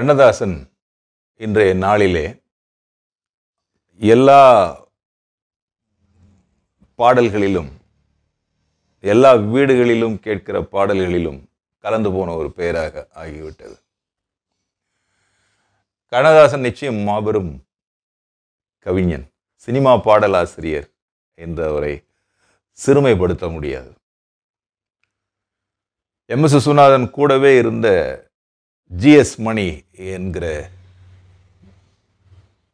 கண்ணதாசன் இன்றைய நாளிலே எல்லா பாடல்களிலும் எல்லா வீடுகளிலும் கேட்கிற பாடல்களிலும் கலந்து போன ஒரு பெயராக ஆகிவிட்டது கண்ணதாசன் நிச்சயம் மாபெரும் கவிஞன் சினிமா பாடலாசிரியர் என்றவரை சிறுமைப்படுத்த முடியாது எம் எஸ் விஸ்வநாதன் கூடவே இருந்த ஜிஎஸ் மணி என்கிற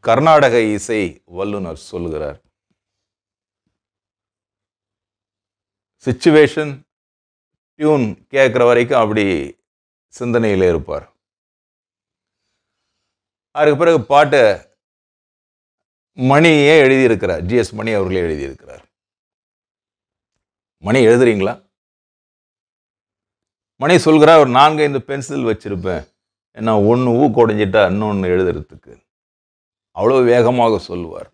கர்நாடக இசை வல்லுநர் சொல்கிறார் சிச்சுவேஷன் டியூன் கேட்குற வரைக்கும் அப்படி சிந்தனையில் இருப்பார் அதுக்கு பிறகு பாட்டை மணியே எழுதியிருக்கிறார் ஜிஎஸ் மணி அவர்களே எழுதியிருக்கிறார் மணி எழுதுறீங்களா மணி சொல்கிறார் ஒரு நான்கு ஐந்து பென்சில் வச்சுருப்பேன் என்ன ஒன்று ஊ குடைஞ்சிட்டா இன்னொன்று எழுதுறதுக்கு அவ்வளோ வேகமாக சொல்லுவார்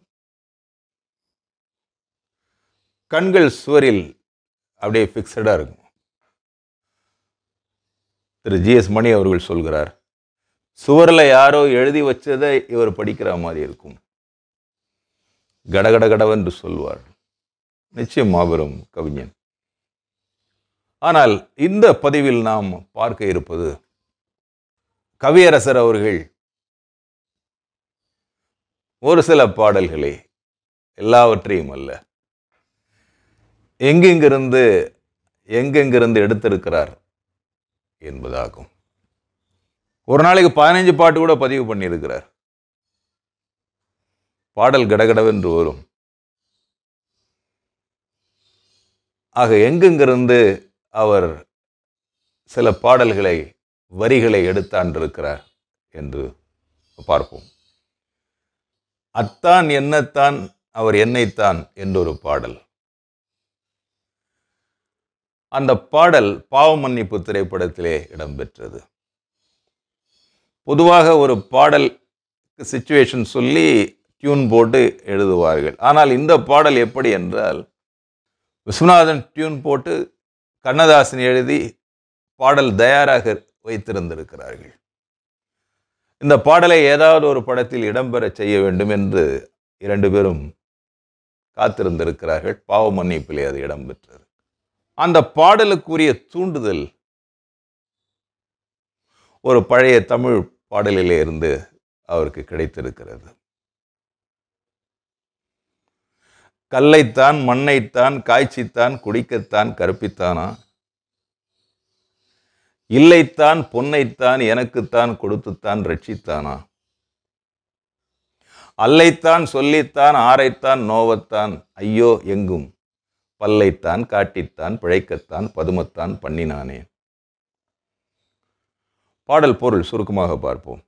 கண்கள் சுவரில் அப்படியே ஃபிக்ஸடாக இருக்கும் திரு ஜிஎஸ் மணி அவர்கள் சொல்கிறார் சுவரில் யாரோ எழுதி வச்சதை இவர் படிக்கிற மாதிரி இருக்கும் கடகட கடவென்று சொல்வார் நிச்சயம் மாபெரும் கவிஞன் ஆனால் இந்த பதிவில் நாம் பார்க்க இருப்பது கவியரசர் அவர்கள் ஒரு சில பாடல்களே எல்லாவற்றையும் அல்ல எங்கெங்கிருந்து எங்கெங்கிருந்து எடுத்திருக்கிறார் என்பதாகும் ஒரு நாளைக்கு பதினைஞ்சு பாட்டு கூட பதிவு பண்ணியிருக்கிறார் பாடல் கடகடவென்று வரும் ஆக எங்கெங்கிருந்து அவர் சில பாடல்களை வரிகளை எடுத்தாண்டிருக்கிறார் என்று பார்ப்போம் அத்தான் என்னத்தான் அவர் என்னைத்தான் என்றொரு பாடல் அந்த பாடல் பாவ மன்னிப்பு திரைப்படத்திலே இடம்பெற்றது பொதுவாக ஒரு பாடல் சுச்சுவேஷன் சொல்லி டியூன் போட்டு எழுதுவார்கள் ஆனால் இந்த பாடல் எப்படி என்றால் விஸ்வநாதன் டியூன் போட்டு கண்ணதாசன் எழுதி பாடல் தயாராக வைத்திருந்திருக்கிறார்கள் இந்த பாடலை ஏதாவது ஒரு படத்தில் இடம்பெற செய்ய வேண்டும் என்று இரண்டு பேரும் காத்திருந்திருக்கிறார்கள் பாவ மன்னிப்பிலே அது இடம்பெற்றது அந்த பாடலுக்குரிய தூண்டுதல் ஒரு பழைய தமிழ் பாடலிலே இருந்து அவருக்கு கிடைத்திருக்கிறது கல்லைத்தான் மண்ணைத்தான் காய்ச்சித்தான் குடிக்கத்தான் கற்பித்தானா இல்லைத்தான் பொன்னைத்தான் எனக்குத்தான் கொடுத்துத்தான் ரட்சித்தானா அல்லைத்தான் சொல்லித்தான் ஆரைத்தான் நோவத்தான் ஐயோ எங்கும் பல்லைத்தான் காட்டித்தான் பிழைக்கத்தான் பதுமத்தான் பண்ணினானே பாடல் பொருள் சுருக்கமாக பார்ப்போம்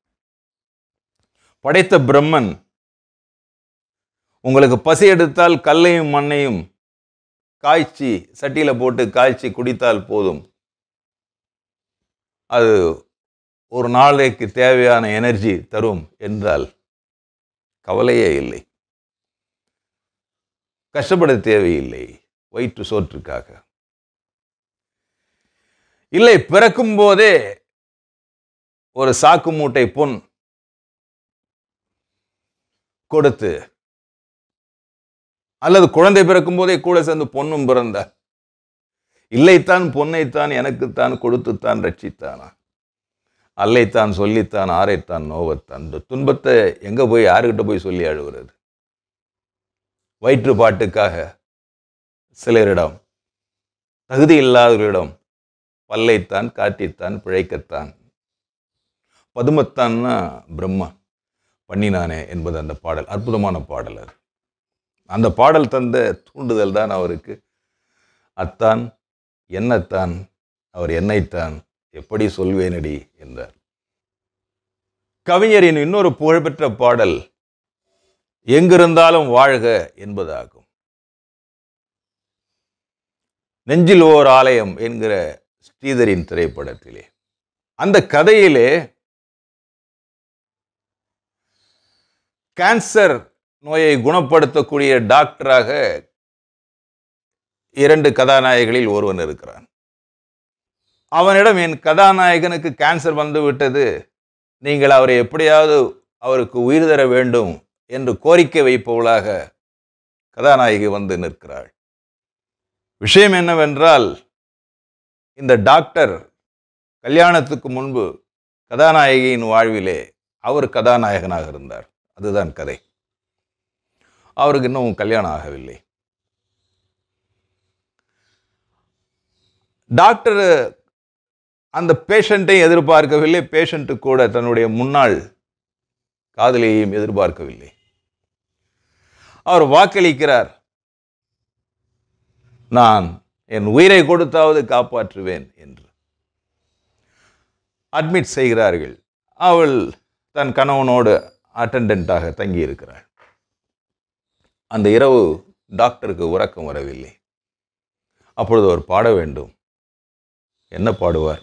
படைத்த பிரம்மன் உங்களுக்கு பசி எடுத்தால் கல்லையும் மண்ணையும் காய்ச்சி சட்டியில் போட்டு காய்ச்சி குடித்தால் போதும் அது ஒரு நாளைக்கு தேவையான எனர்ஜி தரும் என்றால் கவலையே இல்லை கஷ்டப்பட தேவையில்லை வயிற்று சோற்றுக்காக இல்லை பிறக்கும் போதே ஒரு சாக்கு மூட்டை பொன் கொடுத்து அல்லது குழந்தை பிறக்கும் போதே கூட சேர்ந்து பொண்ணும் பிறந்த இல்லைத்தான் பொன்னைத்தான் எனக்குத்தான் கொடுத்துத்தான் ரட்சித்தானா அல்லைத்தான் சொல்லித்தான் ஆரைத்தான் நோவத்தான் இந்த துன்பத்தை எங்கே போய் யாருக்கிட்ட போய் சொல்லி அழுகிறது வயிற்றுப்பாட்டுக்காக சிலரிடம் தகுதி இல்லாதவர்களிடம் பல்லைத்தான் காட்டித்தான் பிழைக்கத்தான் பதுமத்தான்னா பிரம்மா பண்ணினானே என்பது அந்த பாடல் அற்புதமான பாடல் அது அந்த பாடல் தந்த தூண்டுதல் தான் அவருக்கு அத்தான் என்னத்தான் அவர் என்னைத்தான் எப்படி சொல்வேனடி என்றார் கவிஞரின் இன்னொரு புகழ்பெற்ற பாடல் எங்கிருந்தாலும் வாழ்க என்பதாகும் நெஞ்சில் ஓர் ஆலயம் என்கிற ஸ்ரீதரின் திரைப்படத்திலே அந்த கதையிலே கேன்சர் நோயை குணப்படுத்தக்கூடிய டாக்டராக இரண்டு கதாநாயகிகளில் ஒருவன் இருக்கிறான் அவனிடம் என் கதாநாயகனுக்கு கேன்சர் வந்துவிட்டது நீங்கள் அவரை எப்படியாவது அவருக்கு உயிர் தர வேண்டும் என்று கோரிக்கை வைப்பவளாக கதாநாயகி வந்து நிற்கிறாள் விஷயம் என்னவென்றால் இந்த டாக்டர் கல்யாணத்துக்கு முன்பு கதாநாயகியின் வாழ்விலே அவர் கதாநாயகனாக இருந்தார் அதுதான் கதை அவருக்கு இன்னும் கல்யாணம் ஆகவில்லை டாக்டர் அந்த பேஷண்ட்டையும் எதிர்பார்க்கவில்லை பேஷண்ட்டு கூட தன்னுடைய முன்னாள் காதலியையும் எதிர்பார்க்கவில்லை அவர் வாக்களிக்கிறார் நான் என் உயிரை கொடுத்தாவது காப்பாற்றுவேன் என்று அட்மிட் செய்கிறார்கள் அவள் தன் கணவனோடு அட்டண்டாக தங்கியிருக்கிறாள் அந்த இரவு டாக்டருக்கு உறக்கம் வரவில்லை அப்பொழுது அவர் பாட வேண்டும் என்ன பாடுவார்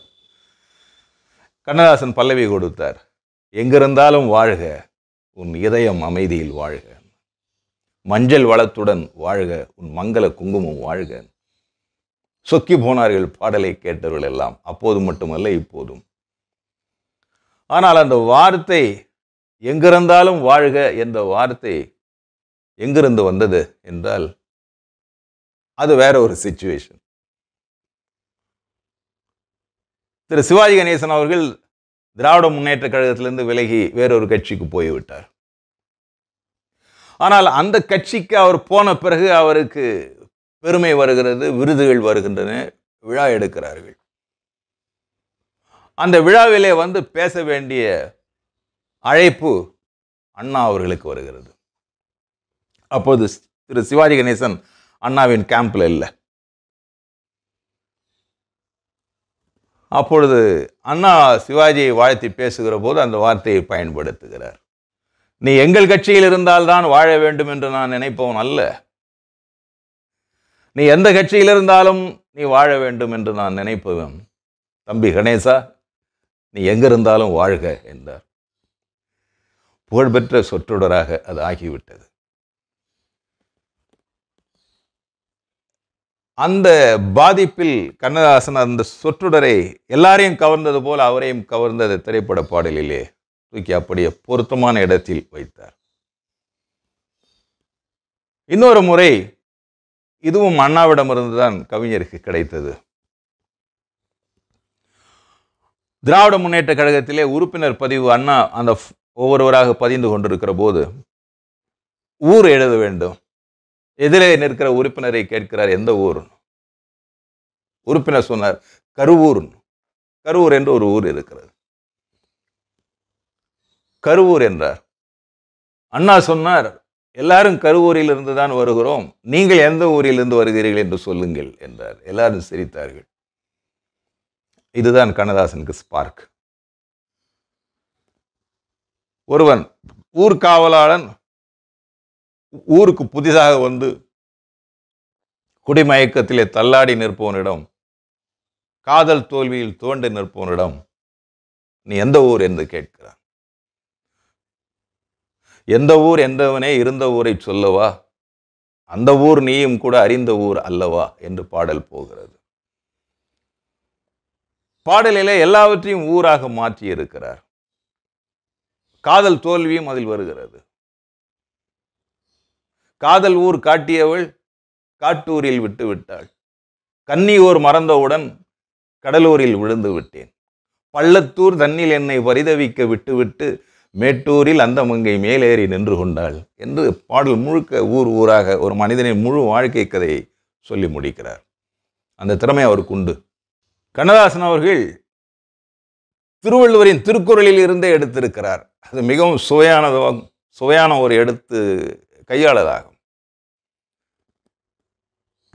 கண்ணதாசன் பல்லவி கொடுத்தார் எங்கிருந்தாலும் வாழ்க உன் இதயம் அமைதியில் வாழ்க மஞ்சள் வளத்துடன் வாழ்க உன் மங்கள குங்குமம் வாழ்க சொக்கி போனார்கள் பாடலை கேட்டவர்கள் எல்லாம் அப்போது மட்டுமல்ல இப்போதும் ஆனால் அந்த வார்த்தை எங்கிருந்தாலும் வாழ்க என்ற வார்த்தை எங்கிருந்து வந்தது என்றால் அது வேற ஒரு சுச்சுவேஷன் திரு சிவாஜி கணேசன் அவர்கள் திராவிட முன்னேற்ற கழகத்திலிருந்து விலகி வேறொரு கட்சிக்கு போய்விட்டார் ஆனால் அந்த கட்சிக்கு அவர் போன பிறகு அவருக்கு பெருமை வருகிறது விருதுகள் வருகின்றன விழா எடுக்கிறார்கள் அந்த விழாவிலே வந்து பேச வேண்டிய அழைப்பு அண்ணா அவர்களுக்கு வருகிறது அப்போது திரு சிவாஜி கணேசன் அண்ணாவின் கேம்பில் இல்லை அப்பொழுது அண்ணா சிவாஜியை வாழ்த்தி பேசுகிற போது அந்த வார்த்தையை பயன்படுத்துகிறார் நீ எங்கள் கட்சியில் இருந்தால்தான் வாழ வேண்டும் என்று நான் நினைப்பவன் அல்ல நீ எந்த கட்சியில் இருந்தாலும் நீ வாழ வேண்டும் என்று நான் நினைப்பவன் தம்பி கணேசா நீ எங்கிருந்தாலும் வாழ்க என்றார் புகழ்பெற்ற சொற்றொடராக அது ஆகிவிட்டது அந்த பாதிப்பில் கண்ணதாசன் அந்த சொற்றொடரை எல்லாரையும் கவர்ந்தது போல் அவரையும் கவர்ந்தது திரைப்பட பாடலிலே தூக்கி அப்படியே பொருத்தமான இடத்தில் வைத்தார் இன்னொரு முறை இதுவும் அண்ணாவிடமிருந்து தான் கவிஞருக்கு கிடைத்தது திராவிட முன்னேற்ற கழகத்திலே உறுப்பினர் பதிவு அண்ணா அந்த ஒவ்வொருவராக பதிந்து கொண்டிருக்கிற போது ஊர் எழுத வேண்டும் எதிரே நிற்கிற உறுப்பினரை கேட்கிறார் எந்த ஊர் உறுப்பினர் சொன்னார் கருவூர் கருவூர் என்று ஒரு ஊர் இருக்கிறது கருவூர் என்றார் அண்ணா சொன்னார் எல்லாரும் கருவூரிலிருந்து தான் வருகிறோம் நீங்கள் எந்த ஊரிலிருந்து வருகிறீர்கள் என்று சொல்லுங்கள் என்றார் எல்லாரும் சிரித்தார்கள் இதுதான் கண்ணதாசனுக்கு ஸ்பார்க் ஒருவன் ஊர்காவலாளன் ஊருக்கு புதிதாக வந்து குடிமயக்கத்திலே தள்ளாடி நிற்பவனிடம் காதல் தோல்வியில் தோண்டி நிற்பவனிடம் நீ எந்த ஊர் என்று கேட்கிறான் எந்த ஊர் எந்தவனே இருந்த ஊரை சொல்லவா அந்த ஊர் நீயும் கூட அறிந்த ஊர் அல்லவா என்று பாடல் போகிறது பாடலிலே எல்லாவற்றையும் ஊராக மாற்றி இருக்கிறார் காதல் தோல்வியும் அதில் வருகிறது காதல் ஊர் காட்டியவள் காட்டூரில் விட்டு விட்டாள் கன்னியூர் மறந்தவுடன் கடலூரில் விழுந்து விட்டேன் பள்ளத்தூர் தன்னில் என்னை பரிதவிக்க விட்டுவிட்டு மேட்டூரில் அந்த மங்கை மேலேறி நின்று கொண்டாள் என்று பாடல் முழுக்க ஊர் ஊராக ஒரு மனிதனின் முழு வாழ்க்கை கதையை சொல்லி முடிக்கிறார் அந்த திறமை அவருக்கு உண்டு கண்ணதாசன் அவர்கள் திருவள்ளுவரின் திருக்குறளில் இருந்தே எடுத்திருக்கிறார் அது மிகவும் சுவையானதாகும் சுவையான ஒரு எடுத்து கையாளதாகும்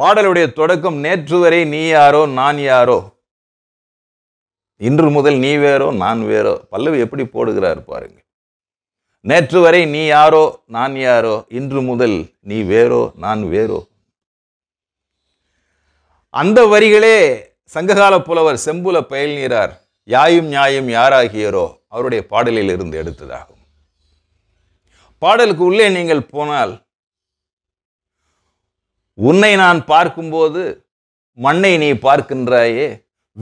பாடலுடைய தொடக்கம் நேற்று வரை நீ யாரோ நான் யாரோ இன்று முதல் நீ வேறோ நான் வேறோ பல்லவி எப்படி போடுகிறார் பாருங்க நேற்று வரை நீ யாரோ நான் யாரோ இன்று முதல் நீ வேறோ நான் வேறோ அந்த வரிகளே சங்ககால புலவர் செம்புல பயல்நீரார் யாயும் நியாயும் யாராகியரோ அவருடைய பாடலில் இருந்து எடுத்ததாகும் பாடலுக்கு உள்ளே நீங்கள் போனால் உன்னை நான் பார்க்கும்போது மண்ணை நீ பார்க்கின்றாயே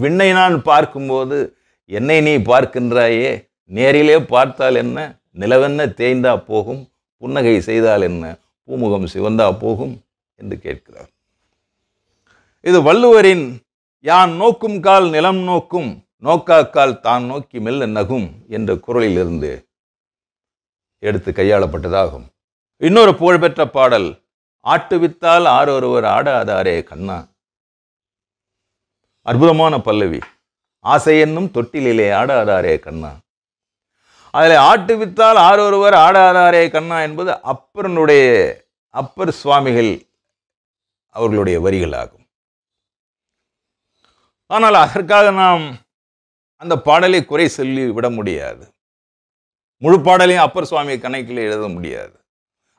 விண்ணை நான் பார்க்கும்போது என்னை நீ பார்க்கின்றாயே நேரிலே பார்த்தால் என்ன நிலவென்ன தேய்ந்தா போகும் புன்னகை செய்தால் என்ன பூமுகம் சிவந்தா போகும் என்று கேட்கிறார் இது வள்ளுவரின் யான் நோக்கும் கால் நிலம் நோக்கும் நோக்காக்கால் தான் நோக்கி மெல்ல நகும் என்ற குரலிலிருந்து எடுத்து கையாளப்பட்டதாகும் இன்னொரு புகழ்பெற்ற பாடல் ஆட்டுவித்தால் ஆரொருவர் ஆடாதாரே கண்ணா அற்புதமான பல்லவி ஆசை என்னும் தொட்டிலே ஆடாதாரே கண்ணா அதில் ஆட்டுவித்தால் ஆரொருவர் ஆடாதாரே கண்ணா என்பது அப்பரனுடைய அப்பர் சுவாமிகள் அவர்களுடைய வரிகளாகும் ஆனால் அதற்காக நாம் அந்த பாடலை குறை சொல்லி விட முடியாது முழு பாடலையும் அப்பர் சுவாமியை கணக்கில் எழுத முடியாது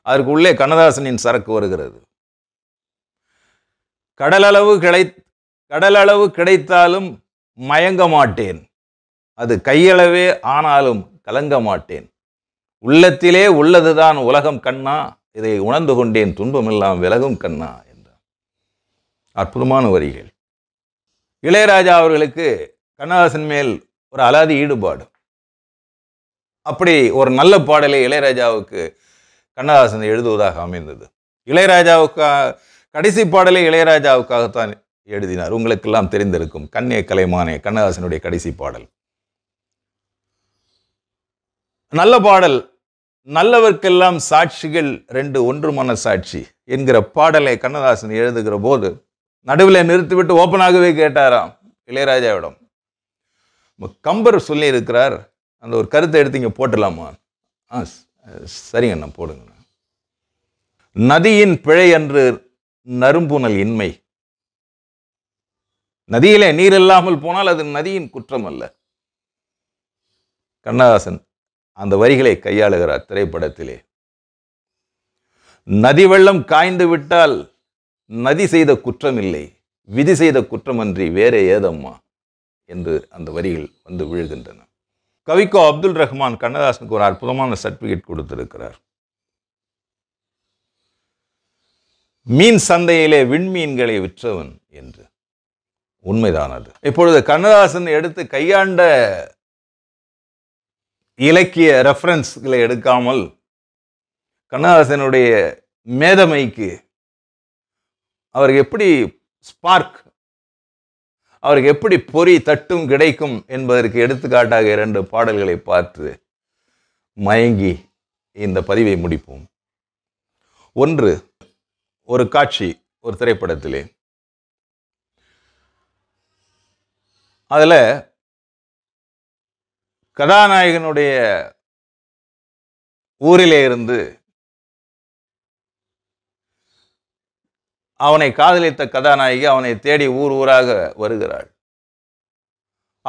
அதற்கு உள்ளே கண்ணதாசனின் சரக்கு வருகிறது கடலளவு கிடை கடலளவு கிடைத்தாலும் மயங்க மாட்டேன் அது கையளவே ஆனாலும் கலங்க மாட்டேன் உள்ளத்திலே உள்ளதுதான் உலகம் கண்ணா இதை உணர்ந்து கொண்டேன் துன்பமெல்லாம் விலகும் கண்ணா என்றார் அற்புதமான வரிகள் இளையராஜா அவர்களுக்கு கண்ணதாசன் மேல் ஒரு அலாதி ஈடுபாடு அப்படி ஒரு நல்ல பாடலை இளையராஜாவுக்கு கண்ணதாசன் எழுதுவதாக அமைந்தது இளையராஜாவுக்கா கடைசி பாடலை இளையராஜாவுக்காகத்தான் எழுதினார் உங்களுக்கெல்லாம் தெரிந்திருக்கும் கண்ணே கலைமானே கண்ணதாசனுடைய கடைசி பாடல் நல்ல பாடல் நல்லவர்க்கெல்லாம் சாட்சிகள் ரெண்டு ஒன்று மன சாட்சி என்கிற பாடலை கண்ணதாசன் எழுதுகிற போது நடுவில் நிறுத்திவிட்டு ஓப்பனாகவே கேட்டாராம் இளையராஜாவிடம் கம்பர் சொல்லியிருக்கிறார் அந்த ஒரு கருத்தை எடுத்து இங்கே போட்டலாமா ஆ சரிங்கண்ணா போடுங்கண்ணா நதியின் பிழை என்று நரும்புணல் இன்மை நதியிலே நீர் இல்லாமல் போனால் அது நதியின் குற்றம் அல்ல கண்ணதாசன் அந்த வரிகளை கையாளுகிறார் திரைப்படத்திலே நதி வெள்ளம் காய்ந்து விட்டால் நதி செய்த குற்றம் இல்லை விதி செய்த குற்றமன்றி வேற ஏதம்மா என்று அந்த வரிகள் வந்து விழுகின்றன கவிக்கோ அப்துல் ரஹ்மான் கண்ணதாசனுக்கு ஒரு அற்புதமான சர்டிஃபிகேட் கொடுத்திருக்கிறார் மீன் சந்தையிலே விண்மீன்களை விற்றவன் என்று உண்மைதான் அது இப்பொழுது கண்ணதாசன் எடுத்து கையாண்ட இலக்கிய ரெஃபரன்ஸ்களை எடுக்காமல் கண்ணதாசனுடைய மேதமைக்கு அவர் எப்படி ஸ்பார்க் அவருக்கு எப்படி பொறி தட்டும் கிடைக்கும் என்பதற்கு எடுத்துக்காட்டாக இரண்டு பாடல்களை பார்த்து மயங்கி இந்த பதிவை முடிப்போம் ஒன்று ஒரு காட்சி ஒரு திரைப்படத்திலே அதில் கதாநாயகனுடைய ஊரிலே இருந்து அவனை காதலித்த கதாநாயகி அவனை தேடி ஊர் ஊராக வருகிறாள்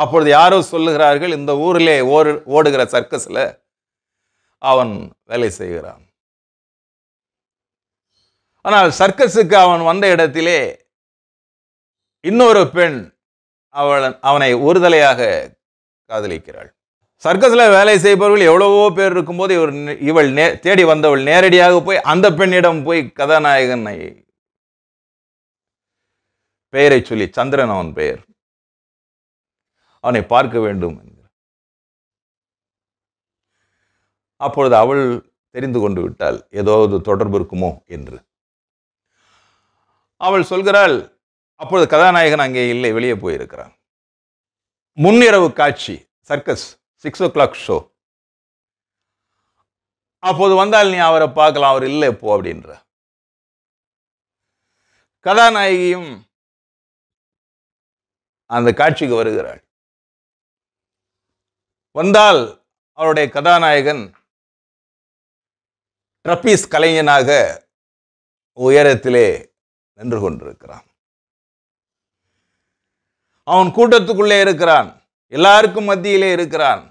அப்பொழுது யாரோ சொல்லுகிறார்கள் இந்த ஊரிலே ஓடு ஓடுகிற சர்க்கஸில் அவன் வேலை செய்கிறான் ஆனால் சர்க்கஸுக்கு அவன் வந்த இடத்திலே இன்னொரு பெண் அவள் அவனை ஒருதலையாக காதலிக்கிறாள் சர்க்கஸில் வேலை செய்பவர்கள் எவ்வளவோ பேர் இருக்கும்போது இவர் இவள் நே தேடி வந்தவள் நேரடியாக போய் அந்த பெண்ணிடம் போய் கதாநாயகனை பெயரை சொல்லி சந்திரன் அவன் பெயர் அவனை பார்க்க வேண்டும் என்கிறார் அப்பொழுது அவள் தெரிந்து கொண்டு விட்டாள் ஏதாவது தொடர்பு இருக்குமோ என்று அவள் சொல்கிறாள் அப்பொழுது கதாநாயகன் அங்கே இல்லை வெளியே போயிருக்கிறான் முன்னிரவு காட்சி circus six o'clock show அப்போது வந்தால் நீ அவரை பார்க்கலாம் அவர் இல்லை போ அப்படின்ற கதாநாயகியும் அந்த காட்சிக்கு வருகிறாள் வந்தால் அவருடைய கதாநாயகன் ட்ரப்பீஸ் கலைஞனாக உயரத்திலே நின்று கொண்டிருக்கிறான் அவன் கூட்டத்துக்குள்ளே இருக்கிறான் எல்லாருக்கும் மத்தியிலே இருக்கிறான்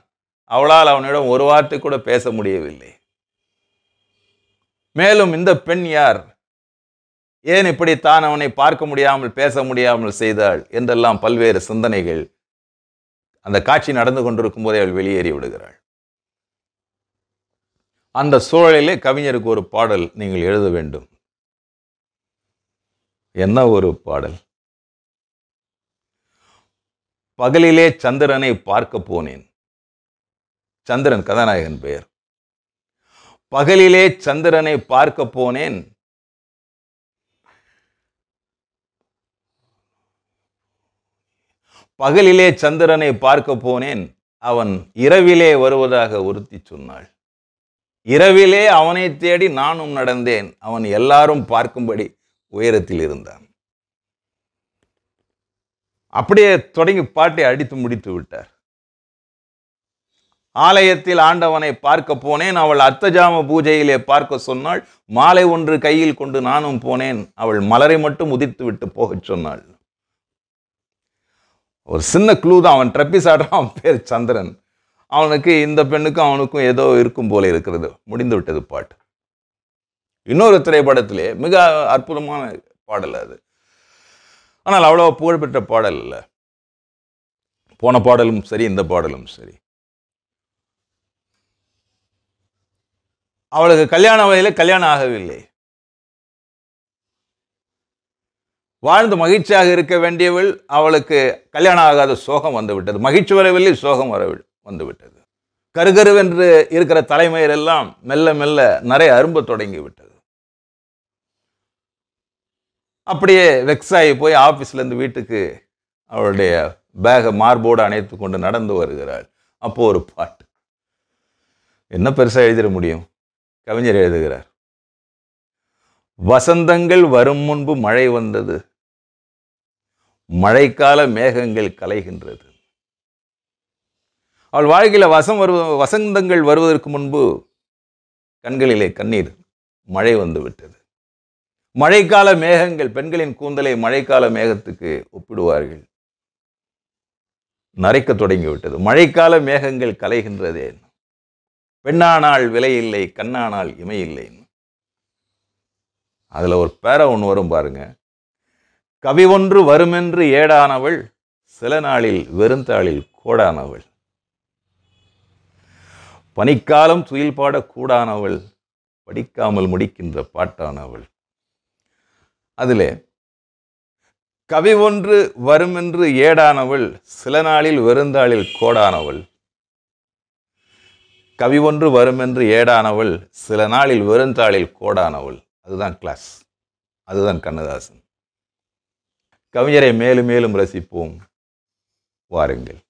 அவளால் அவனிடம் ஒரு வார்த்தை கூட பேச முடியவில்லை மேலும் இந்த பெண் யார் ஏன் இப்படி தான் அவனை பார்க்க முடியாமல் பேச முடியாமல் செய்தாள் என்றெல்லாம் பல்வேறு சிந்தனைகள் அந்த காட்சி நடந்து கொண்டிருக்கும் போதே அவள் வெளியேறி விடுகிறாள் அந்த சூழலிலே கவிஞருக்கு ஒரு பாடல் நீங்கள் எழுத வேண்டும் என்ன ஒரு பாடல் பகலிலே சந்திரனை பார்க்க போனேன் சந்திரன் கதாநாயகன் பெயர் பகலிலே சந்திரனை பார்க்க போனேன் பகலிலே சந்திரனை பார்க்க போனேன் அவன் இரவிலே வருவதாக உறுத்தி சொன்னாள் இரவிலே அவனை தேடி நானும் நடந்தேன் அவன் எல்லாரும் பார்க்கும்படி உயரத்தில் இருந்தான் அப்படியே தொடங்கி பாட்டை அடித்து முடித்து விட்டார் ஆலயத்தில் ஆண்டவனை பார்க்க போனேன் அவள் அர்த்தஜாம பூஜையிலே பார்க்க சொன்னாள் மாலை ஒன்று கையில் கொண்டு நானும் போனேன் அவள் மலரை மட்டும் உதிர்த்து விட்டு போகச் சொன்னாள் ஒரு சின்ன க்ளூ தான் அவன் ட்ரெப்பிஸ் ஆடுறான் அவன் பேர் சந்திரன் அவனுக்கு இந்த பெண்ணுக்கும் அவனுக்கும் ஏதோ இருக்கும் போல இருக்கிறது முடிந்து விட்டது பாட்டு இன்னொரு திரைப்படத்திலே மிக அற்புதமான பாடல் அது ஆனால் அவ்வளோ புகழ்பெற்ற பாடல் இல்லை போன பாடலும் சரி இந்த பாடலும் சரி அவளுக்கு கல்யாண வகையில் கல்யாணம் ஆகவில்லை வாழ்ந்து மகிழ்ச்சியாக இருக்க வேண்டியவள் அவளுக்கு கல்யாணம் ஆகாத சோகம் வந்துவிட்டது மகிழ்ச்சி வரவில்லை சோகம் வர வந்துவிட்டது கருகருவென்று இருக்கிற தலைமையர் எல்லாம் மெல்ல மெல்ல நிறைய அரும்பு தொடங்கி விட்டது அப்படியே வெக்ஸாகி போய் ஆஃபீஸ்லேருந்து வீட்டுக்கு அவளுடைய பேகை மார்போடு அணைத்து கொண்டு நடந்து வருகிறாள் அப்போது ஒரு பாட்டு என்ன பெருசாக எழுதிட முடியும் கவிஞர் எழுதுகிறார் வசந்தங்கள் வரும் முன்பு மழை வந்தது மழைக்கால மேகங்கள் கலைகின்றது அவள் வாழ்க்கையில் வசம் வருவ வசந்தங்கள் வருவதற்கு முன்பு கண்களிலே கண்ணீர் மழை வந்துவிட்டது மழைக்கால மேகங்கள் பெண்களின் கூந்தலை மழைக்கால மேகத்துக்கு ஒப்பிடுவார்கள் நரைக்க தொடங்கிவிட்டது மழைக்கால மேகங்கள் கலைகின்றதே பெண்ணானால் விலையில்லை கண்ணானால் இமையில்லை அதில் ஒரு பேர ஒன்று வரும் பாருங்கள் கவி ஒன்று வருமென்று ஏடானவள் சில நாளில் வெறுந்தாளில் கோடானவள் பனிக்காலம் துயில் பாட கூடானவள் படிக்காமல் முடிக்கின்ற பாட்டானவள் அதில் கவி ஒன்று வருமென்று ஏடானவள் சில நாளில் வெறுந்தாளில் கோடானவள் கவி ஒன்று வருமென்று ஏடானவள் சில நாளில் வெறுந்தாளில் கோடானவள் அதுதான் கிளாஸ் அதுதான் கண்ணதாசன் கவிஞரை மேலும் மேலும் ரசிப்போம் வாருங்கள்